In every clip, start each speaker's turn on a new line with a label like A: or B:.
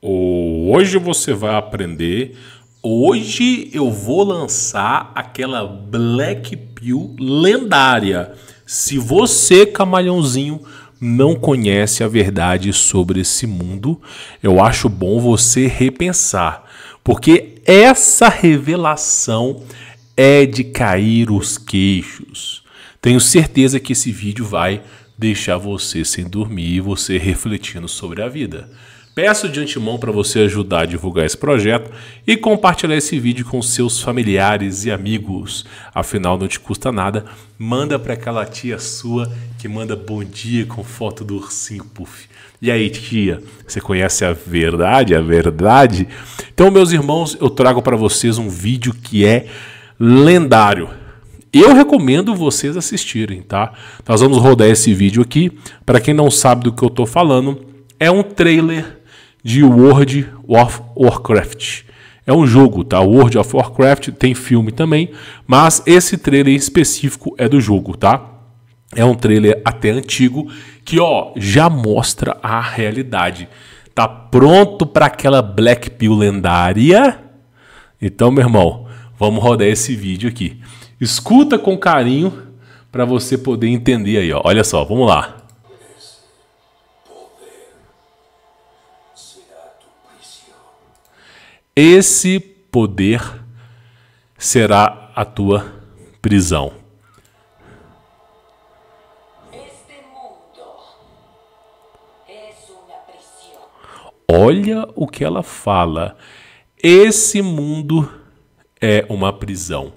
A: hoje você vai aprender. Hoje eu vou lançar aquela Black Pill lendária. Se você, camalhãozinho, não conhece a verdade sobre esse mundo, eu acho bom você repensar, porque essa revelação é de cair os queixos. Tenho certeza que esse vídeo vai deixar você sem dormir e você refletindo sobre a vida. Peço de antemão para você ajudar a divulgar esse projeto e compartilhar esse vídeo com seus familiares e amigos. Afinal, não te custa nada. Manda para aquela tia sua que manda bom dia com foto do ursinho puff. E aí, tia, você conhece a verdade? A verdade? Então, meus irmãos, eu trago para vocês um vídeo que é lendário. Eu recomendo vocês assistirem, tá? Nós vamos rodar esse vídeo aqui. Para quem não sabe do que eu estou falando, é um trailer de World of Warcraft. É um jogo, tá? World of Warcraft tem filme também, mas esse trailer específico é do jogo, tá? É um trailer até antigo que, ó, já mostra a realidade. Tá pronto para aquela Black Pill lendária? Então, meu irmão, vamos rodar esse vídeo aqui. Escuta com carinho para você poder entender aí, ó. Olha só, vamos lá. Esse poder será a tua prisão. Olha o que ela fala. Esse mundo é uma prisão.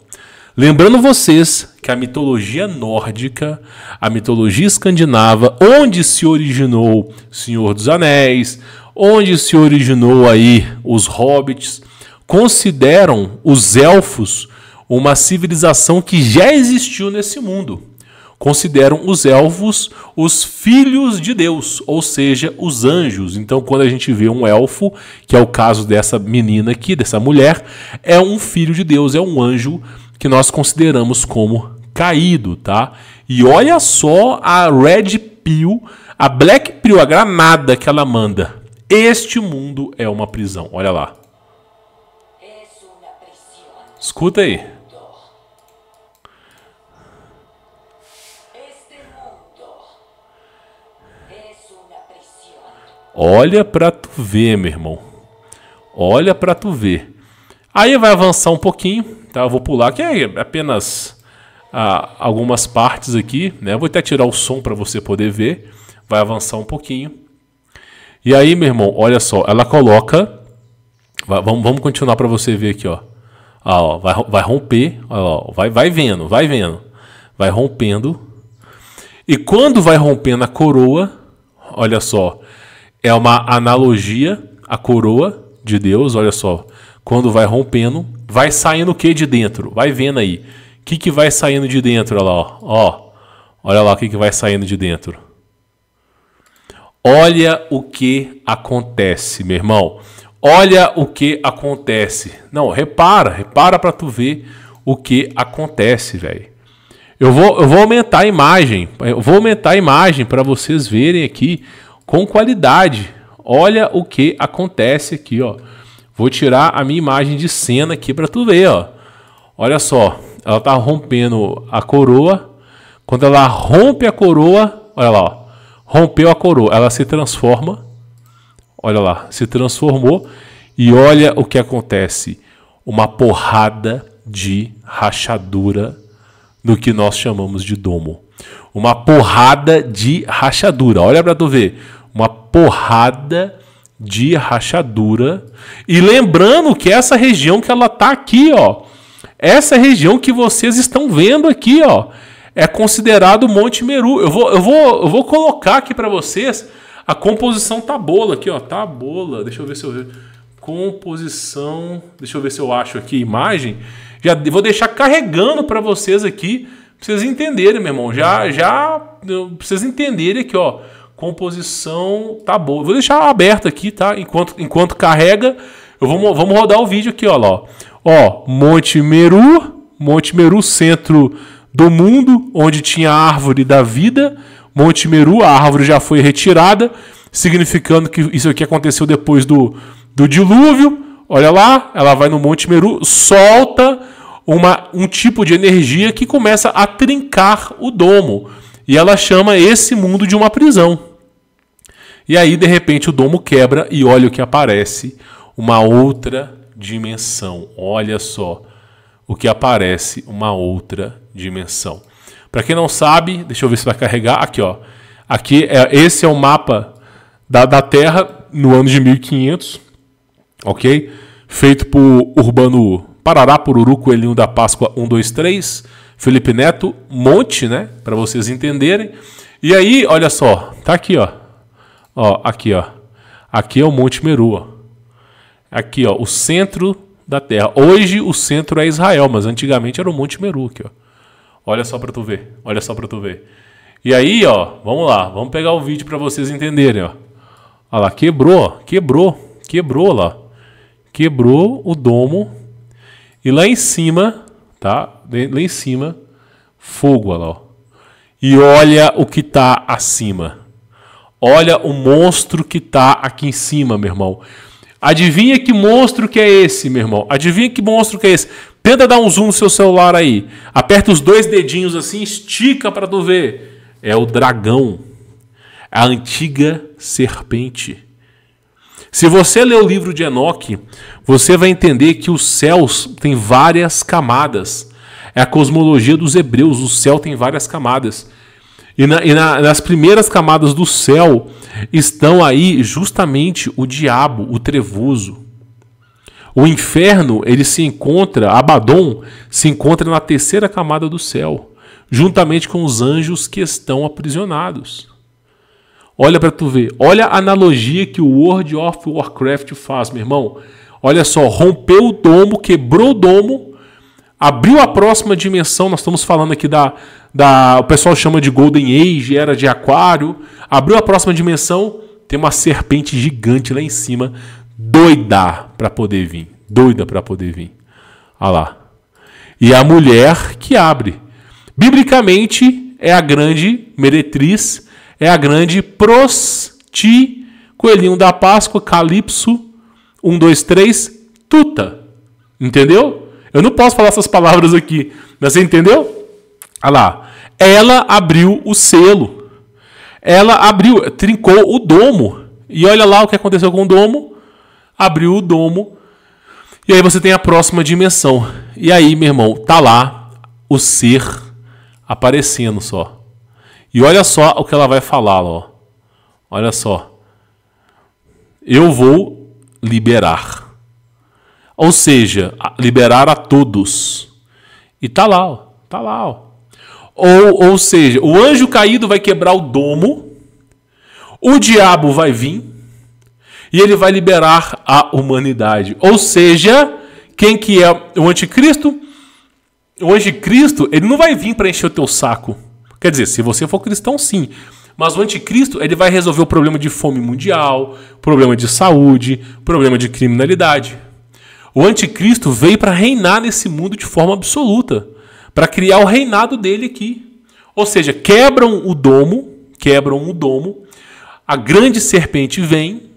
A: Lembrando vocês que a mitologia nórdica, a mitologia escandinava, onde se originou Senhor dos Anéis, onde se originou aí os hobbits, consideram os elfos uma civilização que já existiu nesse mundo. Consideram os elfos os filhos de Deus, ou seja, os anjos. Então, quando a gente vê um elfo, que é o caso dessa menina aqui, dessa mulher, é um filho de Deus, é um anjo que nós consideramos como caído, tá? E olha só a Red Pill, a Black Pill, a granada que ela manda. Este mundo é uma prisão. Olha lá. Escuta aí. Olha pra tu ver, meu irmão. Olha pra tu ver. Aí vai avançar um pouquinho, tá? Eu vou pular, que é apenas ah, algumas partes aqui, né? vou até tirar o som para você poder ver. Vai avançar um pouquinho. E aí, meu irmão, olha só, ela coloca. Vai, vamos, vamos continuar para você ver aqui, ó. Ah, ó vai, vai romper, ó, vai, vai vendo, vai vendo. Vai rompendo. E quando vai rompendo a coroa, olha só, é uma analogia à coroa de Deus, olha só. Quando vai rompendo, vai saindo o que de dentro? Vai vendo aí. O que, que vai saindo de dentro? Olha lá, ó. ó olha lá o que, que vai saindo de dentro. Olha o que acontece, meu irmão. Olha o que acontece. Não, repara, repara para tu ver o que acontece, velho. Eu vou, eu vou aumentar a imagem, eu vou aumentar a imagem para vocês verem aqui com qualidade. Olha o que acontece aqui, ó. Vou tirar a minha imagem de cena aqui para tu ver, ó. Olha só, ela tá rompendo a coroa. Quando ela rompe a coroa, olha lá, ó rompeu a coroa. Ela se transforma. Olha lá, se transformou. E olha o que acontece: uma porrada de rachadura do que nós chamamos de domo. Uma porrada de rachadura. Olha para tu ver. Uma porrada de rachadura. E lembrando que essa região que ela tá aqui, ó. Essa região que vocês estão vendo aqui, ó é considerado Monte Meru. Eu vou, eu vou, eu vou colocar aqui para vocês a composição tabola aqui, ó, tabola. Deixa eu ver se eu composição, deixa eu ver se eu acho aqui imagem. Já vou deixar carregando para vocês aqui, pra vocês entenderem, meu irmão. Já já pra vocês entenderem aqui, ó. Composição tabola. Vou deixar aberto aqui, tá? Enquanto enquanto carrega, eu vou vamos rodar o vídeo aqui, ó lá. Ó, Monte Meru, Monte Meru Centro do mundo, onde tinha a árvore da vida, Monte Meru, a árvore já foi retirada, significando que isso aqui aconteceu depois do, do dilúvio. Olha lá, ela vai no Monte Meru, solta uma, um tipo de energia que começa a trincar o domo. E ela chama esse mundo de uma prisão. E aí, de repente, o domo quebra e olha o que aparece: uma outra dimensão. Olha só o que aparece: uma outra dimensão dimensão. Para quem não sabe, deixa eu ver se vai carregar. Aqui, ó. Aqui é esse é o mapa da, da Terra no ano de 1500, ok? Feito por Urbano Parará, Pururu, Coelhinho da Páscoa 123, Felipe Neto, Monte, né? Para vocês entenderem. E aí, olha só, tá aqui, ó. Ó, aqui, ó. Aqui é o Monte Meru, ó. Aqui, ó, o centro da Terra. Hoje o centro é Israel, mas antigamente era o Monte Meru aqui, ó. Olha só para tu ver, olha só para tu ver. E aí, ó, vamos lá, vamos pegar o vídeo para vocês entenderem, ó. Olha lá, quebrou, quebrou, quebrou lá. Quebrou o domo. E lá em cima, tá? Lá em cima, fogo, olha lá, ó. E olha o que tá acima. Olha o monstro que tá aqui em cima, meu irmão. Adivinha que monstro que é esse, meu irmão? Adivinha que monstro que é esse? Tenta dar um zoom no seu celular aí. Aperta os dois dedinhos assim, estica para tu ver. É o dragão. A antiga serpente. Se você ler o livro de Enoque, você vai entender que os céus têm várias camadas. É a cosmologia dos hebreus, o céu tem várias camadas. E, na, e na, nas primeiras camadas do céu estão aí justamente o diabo, o trevoso. O inferno, ele se encontra, Abaddon, se encontra na terceira camada do céu, juntamente com os anjos que estão aprisionados. Olha para tu ver, olha a analogia que o World of Warcraft faz, meu irmão. Olha só, rompeu o domo, quebrou o domo, abriu a próxima dimensão. Nós estamos falando aqui da, da o pessoal chama de Golden Age, era de Aquário. Abriu a próxima dimensão, tem uma serpente gigante lá em cima doida para poder vir, doida para poder vir. Olha lá. E a mulher que abre. Biblicamente é a grande meretriz, é a grande prosti, coelhinho da Páscoa, calipso, um, dois, três, tuta. Entendeu? Eu não posso falar essas palavras aqui, mas você entendeu? Olha lá. Ela abriu o selo. Ela abriu, trincou o domo. E olha lá o que aconteceu com o domo abriu o domo, e aí você tem a próxima dimensão. E aí, meu irmão, tá lá o ser aparecendo só. E olha só o que ela vai falar, ó. Olha só. Eu vou liberar. Ou seja, liberar a todos. E tá lá, ó. Tá lá, ó. Ou, ou seja, o anjo caído vai quebrar o domo, o diabo vai vir, e ele vai liberar a humanidade. Ou seja, quem que é o anticristo? O anticristo, ele não vai vir para encher o teu saco. Quer dizer, se você for cristão, sim. Mas o anticristo, ele vai resolver o problema de fome mundial, problema de saúde, problema de criminalidade. O anticristo veio para reinar nesse mundo de forma absoluta, para criar o reinado dele aqui. Ou seja, quebram o domo, quebram o domo, a grande serpente vem,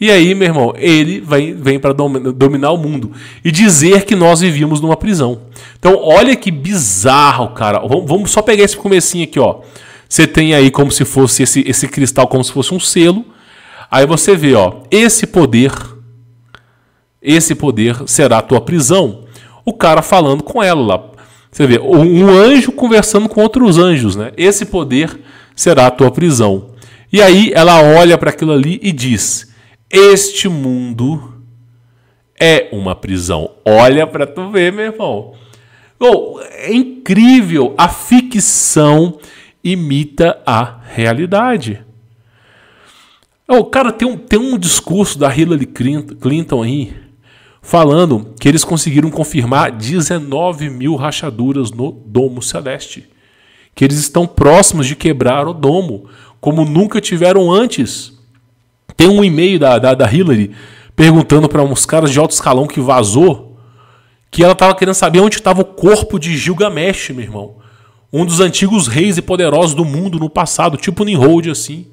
A: e aí, meu irmão, ele vem, vem para dominar o mundo e dizer que nós vivíamos numa prisão. Então, olha que bizarro, cara. Vamos, só pegar esse comecinho aqui, ó. Você tem aí como se fosse esse, esse cristal, como se fosse um selo. Aí você vê, ó, esse poder, esse poder será a tua prisão. O cara falando com ela lá. Você vê, um anjo conversando com outros anjos, né? Esse poder será a tua prisão. E aí ela olha para aquilo ali e diz: este mundo é uma prisão. Olha para tu ver, meu irmão. Bom, é incrível, a ficção imita a realidade. O cara tem um, tem um discurso da Hillary Clinton aí, falando que eles conseguiram confirmar 19 mil rachaduras no Domo Celeste. Que eles estão próximos de quebrar o domo, como nunca tiveram antes. Tem um e-mail da, da, da Hillary perguntando para uns caras de alto escalão que vazou que ela estava querendo saber onde estava o corpo de Gilgamesh, meu irmão. Um dos antigos reis e poderosos do mundo no passado, tipo Nimrod, assim.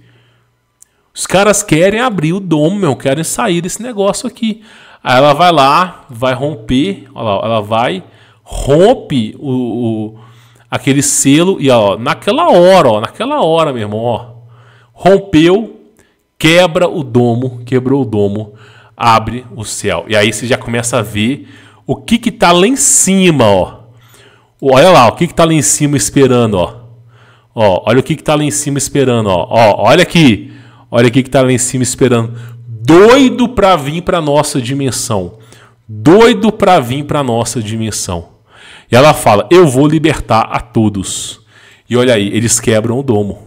A: Os caras querem abrir o domo, meu, querem sair desse negócio aqui. Aí ela vai lá, vai romper, lá, ela vai, rompe o, o, aquele selo e ó, naquela hora, ó, naquela hora, meu irmão, ó, rompeu, quebra o domo, quebrou o domo, abre o céu. E aí você já começa a ver o que que tá lá em cima, ó. Olha lá, o que que tá lá em cima esperando, ó. Ó, olha o que que tá lá em cima esperando, ó. Ó, olha aqui. Olha o que que tá lá em cima esperando. Doido para vir para nossa dimensão. Doido para vir para nossa dimensão. E ela fala: "Eu vou libertar a todos". E olha aí, eles quebram o domo.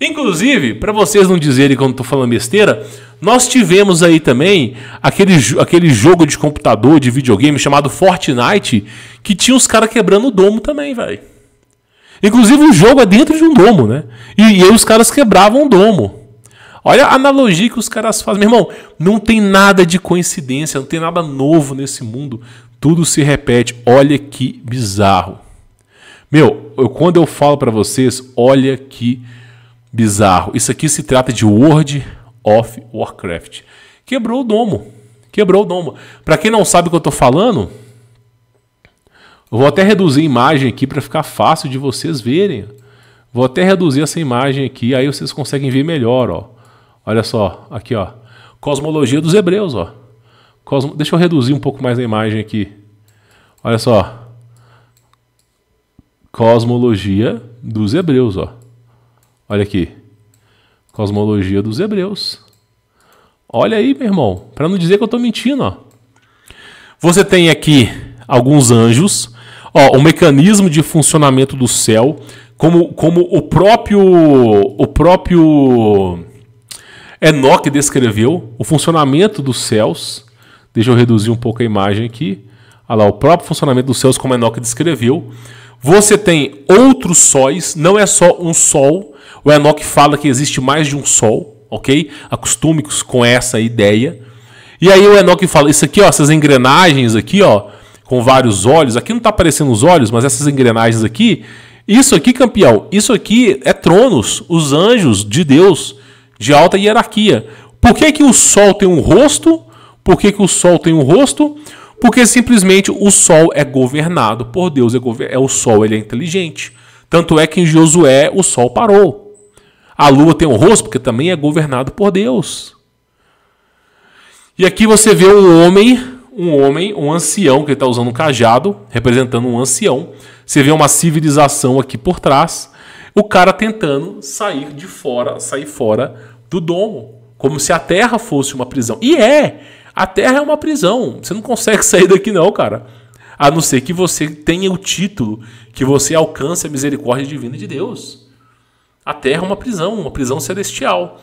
A: Inclusive, para vocês não dizerem que eu tô falando besteira, nós tivemos aí também aquele, aquele jogo de computador, de videogame chamado Fortnite, que tinha os caras quebrando o domo também, velho. Inclusive o jogo é dentro de um domo, né? E, e aí os caras quebravam o domo. Olha a analogia que os caras fazem. Meu irmão, não tem nada de coincidência, não tem nada novo nesse mundo. Tudo se repete. Olha que bizarro. Meu, eu, quando eu falo para vocês, olha que bizarro bizarro. Isso aqui se trata de World of Warcraft. Quebrou o domo. Quebrou o domo. Para quem não sabe o que eu tô falando, eu vou até reduzir a imagem aqui para ficar fácil de vocês verem. Vou até reduzir essa imagem aqui, aí vocês conseguem ver melhor, ó. Olha só, aqui, ó. Cosmologia dos hebreus, ó. Cosmo... Deixa eu reduzir um pouco mais a imagem aqui. Olha só. Cosmologia dos hebreus, ó. Olha aqui. Cosmologia dos Hebreus. Olha aí, meu irmão, para não dizer que eu estou mentindo, ó. Você tem aqui alguns anjos, ó, o mecanismo de funcionamento do céu, como, como o próprio o próprio Enoque descreveu o funcionamento dos céus. Deixa eu reduzir um pouco a imagem aqui. Olha lá, o próprio funcionamento dos céus, como Enoque descreveu. Você tem outros sóis, não é só um sol, o Enoch fala que existe mais de um sol, ok? acostume se com essa ideia. E aí o Enoch fala, isso aqui, ó, essas engrenagens aqui, ó, com vários olhos, aqui não está aparecendo os olhos, mas essas engrenagens aqui, isso aqui, campeão, isso aqui é tronos, os anjos de Deus, de alta hierarquia. Por que, que o sol tem um rosto? Por que, que o sol tem um rosto? Porque simplesmente o sol é governado por Deus, é, gover é o sol, ele é inteligente. Tanto é que em Josué o sol parou. A lua tem um rosto porque também é governado por Deus. E aqui você vê um homem, um homem, um ancião que está usando um cajado, representando um ancião. Você vê uma civilização aqui por trás. O cara tentando sair de fora, sair fora do domo, como se a Terra fosse uma prisão. E é, a Terra é uma prisão. Você não consegue sair daqui não, cara. A não ser que você tenha o título, que você alcance a misericórdia divina de Deus a Terra é uma prisão, uma prisão celestial.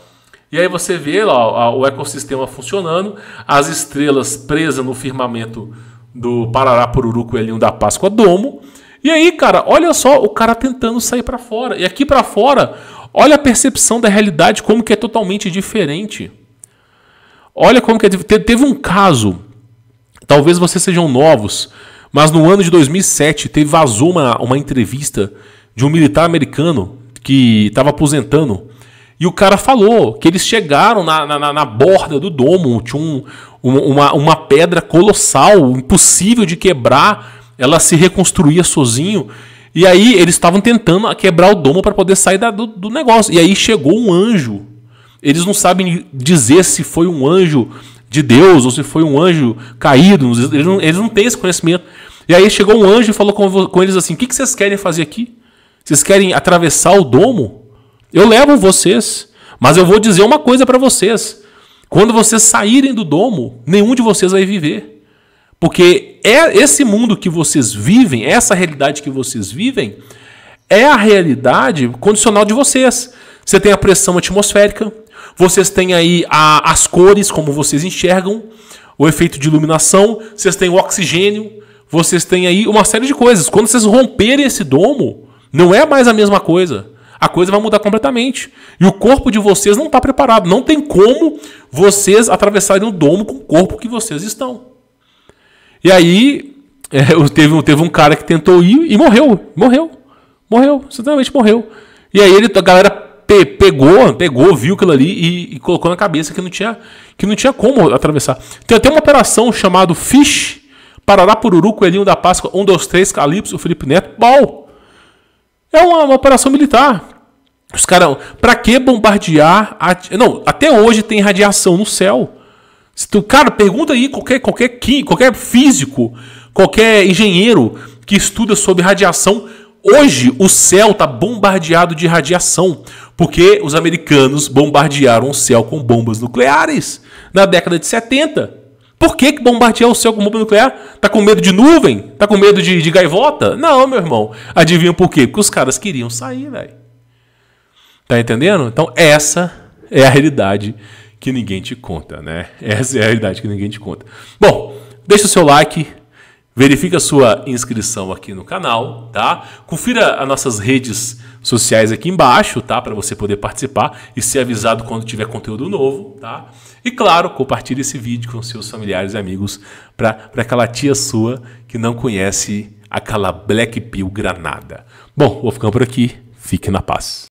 A: E aí você vê lá o ecossistema funcionando, as estrelas presas no firmamento do Parará Pururu Coelhinho da Páscoa Domo. E aí, cara, olha só o cara tentando sair para fora. E aqui para fora, olha a percepção da realidade como que é totalmente diferente. Olha como que é, teve um caso. Talvez vocês sejam novos, mas no ano de 2007 teve vazou uma, uma entrevista de um militar americano que estava aposentando. E o cara falou que eles chegaram na, na, na borda do domo, tinha um, uma, uma pedra colossal, impossível de quebrar, ela se reconstruía sozinho. E aí eles estavam tentando quebrar o domo para poder sair da, do, do negócio. E aí chegou um anjo. Eles não sabem dizer se foi um anjo de Deus ou se foi um anjo caído. Eles não, eles não têm esse conhecimento. E aí chegou um anjo e falou com, com eles assim: O que, que vocês querem fazer aqui? Vocês querem atravessar o domo? Eu levo vocês. Mas eu vou dizer uma coisa para vocês. Quando vocês saírem do domo, nenhum de vocês vai viver. Porque é esse mundo que vocês vivem, essa realidade que vocês vivem, é a realidade condicional de vocês. Você tem a pressão atmosférica, vocês têm aí a, as cores, como vocês enxergam, o efeito de iluminação, vocês têm o oxigênio, vocês têm aí uma série de coisas. Quando vocês romperem esse domo, não é mais a mesma coisa. A coisa vai mudar completamente. E o corpo de vocês não está preparado. Não tem como vocês atravessarem o domo com o corpo que vocês estão. E aí, é, teve, teve um cara que tentou ir e morreu. Morreu. Morreu. Sinceramente morreu. E aí ele, a galera pe, pegou, pegou, viu aquilo ali e, e, colocou na cabeça que não, tinha, que não tinha como atravessar. Tem até uma operação chamada Fish, Parará Pururu, Coelhinho da Páscoa, 1, 2, 3, Calypso, Felipe Neto, pau! É uma, uma operação militar. Os caras, pra que bombardear? não, até hoje tem radiação no céu. Se tu, cara, pergunta aí qualquer, qualquer, quim, qualquer físico, qualquer engenheiro que estuda sobre radiação. Hoje o céu está bombardeado de radiação, porque os americanos bombardearam o céu com bombas nucleares na década de 70. Por que, que bombardear o céu com bomba nuclear? Tá com medo de nuvem? Tá com medo de, de gaivota? Não, meu irmão. Adivinha por quê? Porque os caras queriam sair, velho. Tá entendendo? Então, essa é a realidade que ninguém te conta, né? Essa é a realidade que ninguém te conta. Bom, deixa o seu like, Verifique a sua inscrição aqui no canal, tá? Confira as nossas redes sociais aqui embaixo, tá? Para você poder participar e ser avisado quando tiver conteúdo novo, tá? E claro, compartilhe esse vídeo com seus familiares e amigos para aquela tia sua que não conhece aquela Black Pill Granada. Bom, vou ficando por aqui. Fique na paz.